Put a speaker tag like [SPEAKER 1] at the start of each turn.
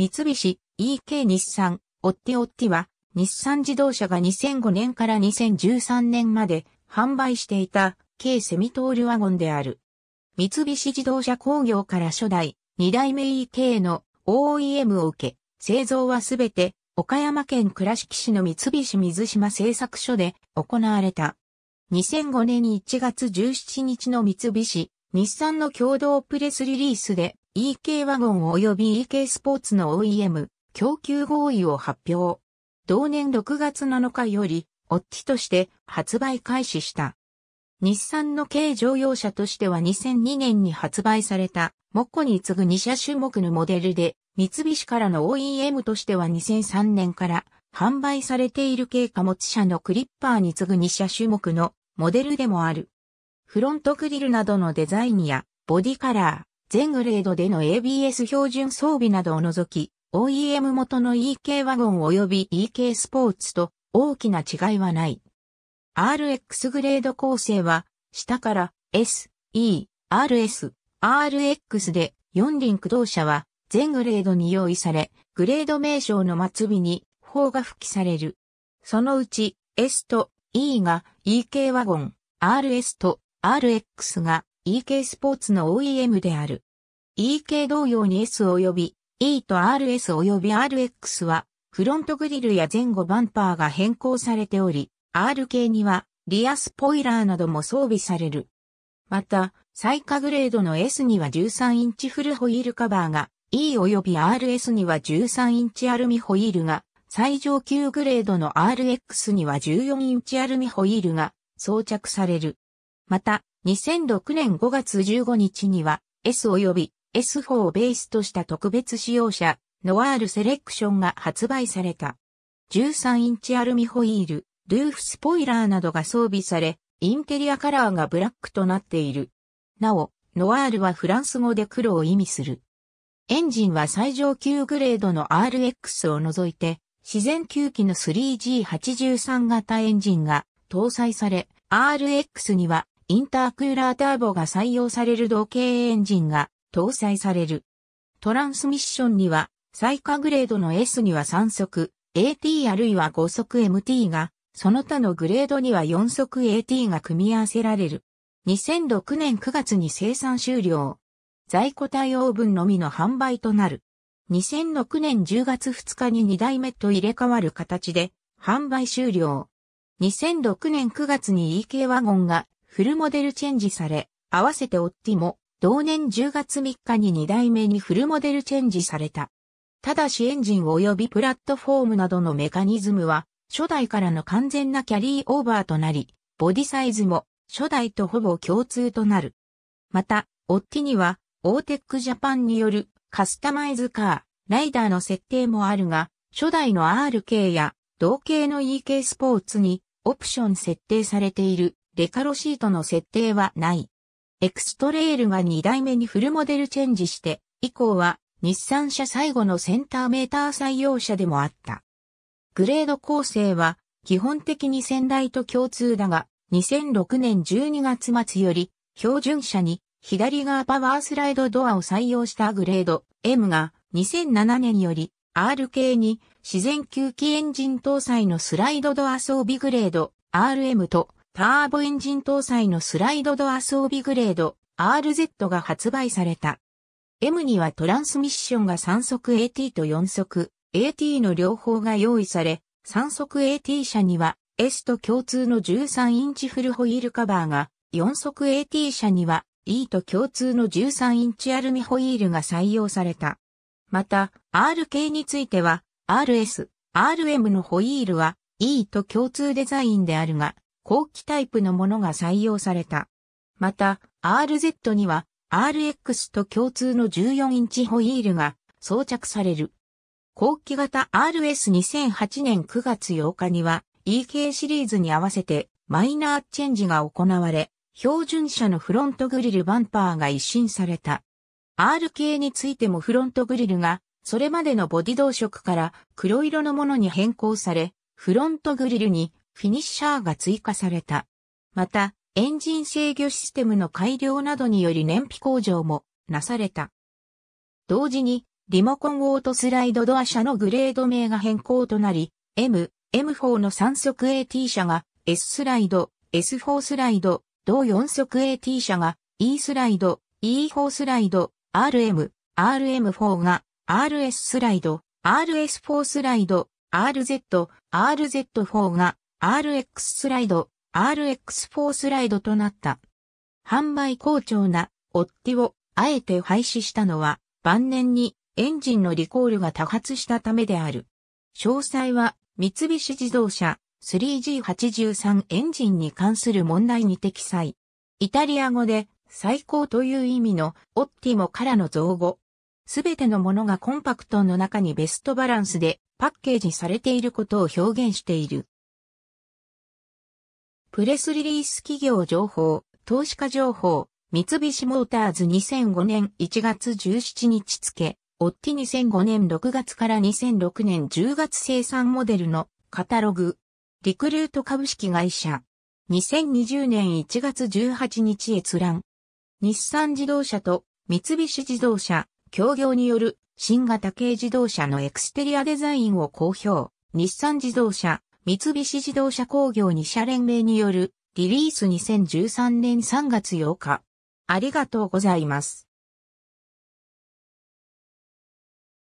[SPEAKER 1] 三菱、EK 日産、オッティオッティは、日産自動車が2005年から2013年まで販売していた、軽セミトールワゴンである。三菱自動車工業から初代、二代目 EK の OEM を受け、製造はすべて、岡山県倉敷市の三菱水島製作所で行われた。2005年1月17日の三菱、日産の共同プレスリリースで、EK ワゴン及び EK スポーツの OEM 供給合意を発表。同年6月7日より、オッティとして発売開始した。日産の軽乗用車としては2002年に発売された、モッコに次ぐ2車種目のモデルで、三菱からの OEM としては2003年から販売されている軽貨物車のクリッパーに次ぐ2車種目のモデルでもある。フロントグリルなどのデザインやボディカラー、全グレードでの ABS 標準装備などを除き、OEM 元の EK ワゴン及び EK スポーツと大きな違いはない。RX グレード構成は、下から S、E、RS、RX で4輪駆動車は全グレードに用意され、グレード名称の末尾に法が付記される。そのうち S と E が EK ワゴン、RS と RX が EK スポーツの OEM である。EK 同様に S 及び E と RS 及び RX は、フロントグリルや前後バンパーが変更されており、RK にはリアスポイラーなども装備される。また、最下グレードの S には13インチフルホイールカバーが、E 及び RS には13インチアルミホイールが、最上級グレードの RX には14インチアルミホイールが装着される。また、2006年5月15日には S 及び S4 をベースとした特別使用車ノワールセレクションが発売された。13インチアルミホイール、ルーフスポイラーなどが装備され、インテリアカラーがブラックとなっている。なお、ノワールはフランス語で黒を意味する。エンジンは最上級グレードの RX を除いて、自然吸気の 3G83 型エンジンが搭載され、RX にはインタークーラーターボが採用される同型エンジンが搭載される。トランスミッションには、最下グレードの S には3速、AT あるいは5速 MT が、その他のグレードには4速 AT が組み合わせられる。2006年9月に生産終了。在庫対応分のみの販売となる。2006年10月2日に2代目と入れ替わる形で販売終了。2006年9月に EK ワゴンがフルモデルチェンジされ、合わせてオッティも同年10月3日に2代目にフルモデルチェンジされた。ただしエンジン及びプラットフォームなどのメカニズムは初代からの完全なキャリーオーバーとなり、ボディサイズも初代とほぼ共通となる。また、オッティにはオーテックジャパンによるカスタマイズカー、ライダーの設定もあるが、初代の RK や同型の EK スポーツにオプション設定されているデカロシートの設定はない。エクストレイルが2代目にフルモデルチェンジして、以降は日産車最後のセンターメーター採用車でもあった。グレード構成は基本的に先代と共通だが、2006年12月末より標準車に左側パワースライドドアを採用したグレード M が2007年より R 系に自然吸気エンジン搭載のスライドドア装備グレード RM とターボエンジン搭載のスライドドア装備グレード RZ が発売された。M にはトランスミッションが3速 AT と4速 AT の両方が用意され、3速 AT 車には S と共通の13インチフルホイールカバーが、4速 AT 車には E と共通の13インチアルミホイールが採用された。また、R 系については、RS、RM のホイールは E と共通デザインであるが、後期タイプのものが採用された。また、RZ には RX と共通の14インチホイールが装着される。後期型 RS2008 年9月8日には EK シリーズに合わせてマイナーチェンジが行われ、標準車のフロントグリルバンパーが一新された。R 系についてもフロントグリルが、それまでのボディ同色から黒色のものに変更され、フロントグリルにフィニッシャーが追加された。また、エンジン制御システムの改良などにより燃費向上もなされた。同時に、リモコンオートスライドドア車のグレード名が変更となり、M、M4 の3速 AT 車が S スライド、S4 スライド、同4速 AT 車が E スライド、E4 スライド、RM、RM4 が RS スライド、RS4 スライド、RZ、RZ4 が RX スライド、RX4 スライドとなった。販売好調なオッティをあえて廃止したのは晩年にエンジンのリコールが多発したためである。詳細は三菱自動車 3G83 エンジンに関する問題に適載。イタリア語で最高という意味のオッティモからの造語。すべてのものがコンパクトの中にベストバランスでパッケージされていることを表現している。プレスリリース企業情報、投資家情報、三菱モーターズ2005年1月17日付、オッティ2005年6月から2006年10月生産モデルのカタログ、リクルート株式会社、2020年1月18日閲覧、日産自動車と三菱自動車、協業による新型軽自動車のエクステリアデザインを公表、日産自動車、三菱自動車工業2社連盟によるリリース2013年3月8日。ありがとうございます。